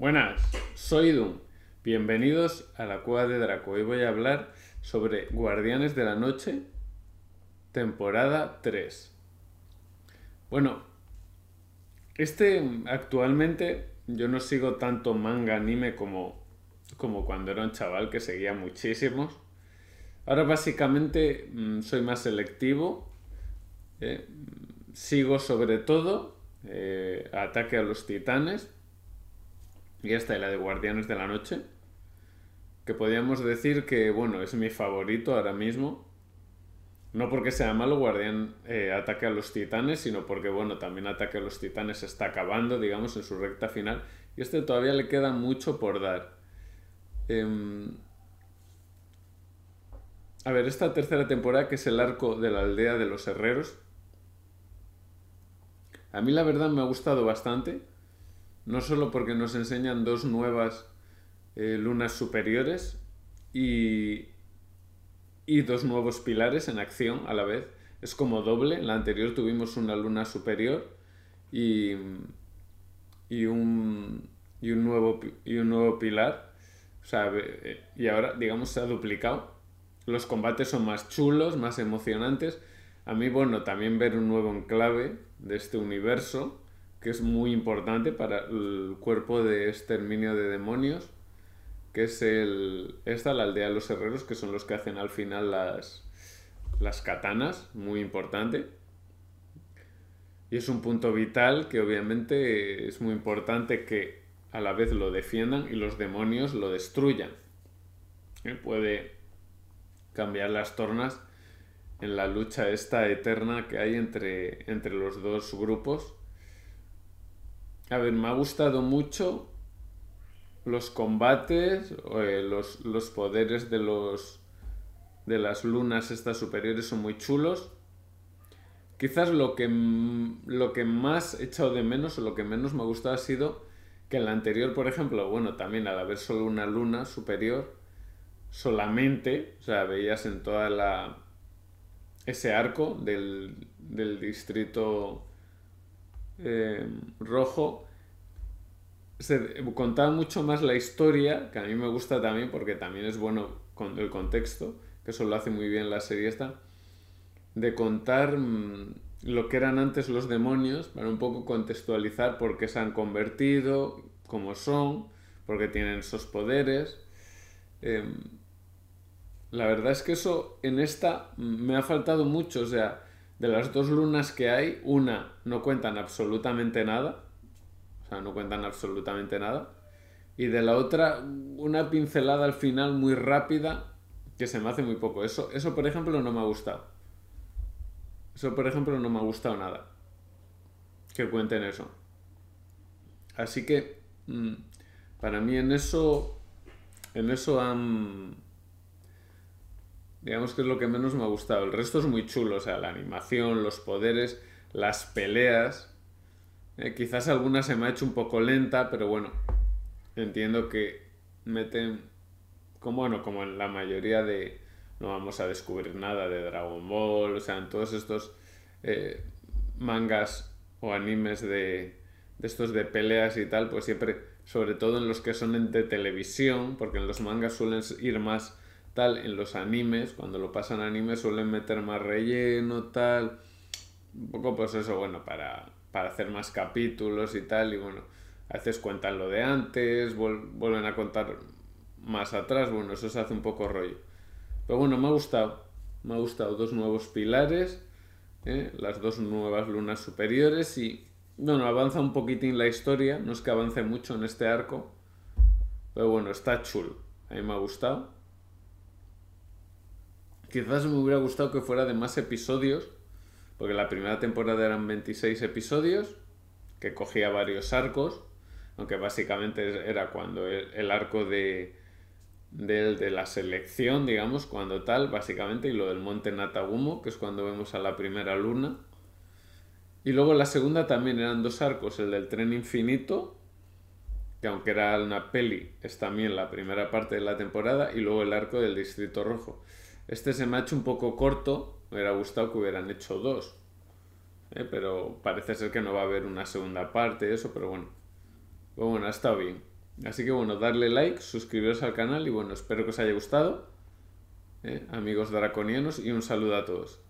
Buenas, soy Doom. Bienvenidos a la Cueva de Draco. Hoy voy a hablar sobre Guardianes de la Noche, temporada 3. Bueno, este actualmente yo no sigo tanto manga anime como, como cuando era un chaval que seguía muchísimos. Ahora básicamente mm, soy más selectivo. Eh, sigo sobre todo eh, Ataque a los Titanes, y esta la de Guardianes de la Noche. Que podríamos decir que, bueno, es mi favorito ahora mismo. No porque sea malo Guardián eh, ataque a los titanes, sino porque, bueno, también ataque a los titanes está acabando, digamos, en su recta final. Y este todavía le queda mucho por dar. Em, a ver, esta tercera temporada, que es el arco de la aldea de los herreros. A mí la verdad me ha gustado bastante no solo porque nos enseñan dos nuevas eh, lunas superiores y, dos nuevos pilares en acción a la vez, es como doble, en la anterior tuvimos una luna superior y, un, y, un, nuevo, y un nuevo pilar, eh, y ahora digamos se ha duplicado. Los combates son más chulos, más emocionantes. A mí, bueno, también ver un nuevo enclave de este universo que es muy importante para el cuerpo de exterminio de demonios, que es el, esta, la aldea de los herreros, que son los que hacen al final las, katanas, muy importante. Y es un punto vital que obviamente es muy importante que a la vez lo defiendan y los demonios lo destruyan. Eh, puede cambiar las tornas en la lucha esta eterna que hay entre, entre los dos grupos a ver, me ha gustado mucho los combates, eh, los, poderes de los de las lunas estas superiores son muy chulos. Quizás lo que, lo que más he echado de menos o lo que menos me ha gustado ha sido que en la anterior, por ejemplo, bueno, también al haber solo una luna superior, solamente, o sea, veías en toda la... ese arco del, del distrito eh, rojo se contaba mucho más la historia, que a mí me gusta también porque también es bueno con el contexto, que eso lo hace muy bien la serie esta, de contar mm, lo que eran antes los demonios, para un poco contextualizar por qué se han convertido, cómo son, por qué tienen esos poderes. Em, la verdad es que eso en esta mm, me ha faltado mucho, o sea, de las dos lunas que hay, una no cuentan absolutamente nada, o sea, no cuentan absolutamente nada, y de la otra una pincelada al final muy rápida que se me hace muy poco. Eso, eso por ejemplo, no me ha gustado. Eso, por ejemplo, no me ha gustado nada. Que cuenten eso. Así que, mm, para mí en eso, en eso han Digamos que es lo que menos me ha gustado. El resto es muy chulo, o sea, la animación, los poderes, las peleas. Eh, quizás alguna se me ha hecho un poco lenta, pero bueno, entiendo que meten, como bueno, como en la mayoría de, no vamos a descubrir nada de Dragon Ball, o sea, en todos estos eh, mangas o animes de, de estos de peleas y tal, pues siempre, sobre todo en los que son de televisión, porque en los mangas suelen ir más tal, en los animes, cuando lo pasan a anime suelen meter más relleno, tal, un poco pues eso, bueno, para, hacer más capítulos y tal, y bueno, a veces cuentan lo de antes, vuelven a contar más atrás, bueno, eso se hace un poco rollo. Pero bueno, me ha gustado, me ha gustado dos nuevos pilares, ¿eh? las dos nuevas lunas superiores y, bueno, avanza un poquitín la historia, no es que avance mucho en este arco, pero bueno, está chulo, a mí me ha gustado. Quizás me hubiera gustado que fuera de más episodios, porque la primera temporada eran 26 episodios, que cogía varios arcos, aunque básicamente era cuando el, arco de, de la selección, digamos, cuando tal, básicamente, y lo del monte Natagumo, que es cuando vemos a la primera luna. Y luego la segunda también eran dos arcos, el del tren infinito, que aunque era una peli, es también la primera parte de la temporada, y luego el arco del Distrito Rojo. Este se me ha hecho un poco corto, me hubiera gustado que hubieran hecho dos. ¿eh? Pero parece ser que no va a haber una segunda parte y eso, pero bueno. bueno, ha estado bien. Así que bueno, darle like, suscribiros al canal y bueno, espero que os haya gustado. ¿eh? Amigos draconianos y un saludo a todos.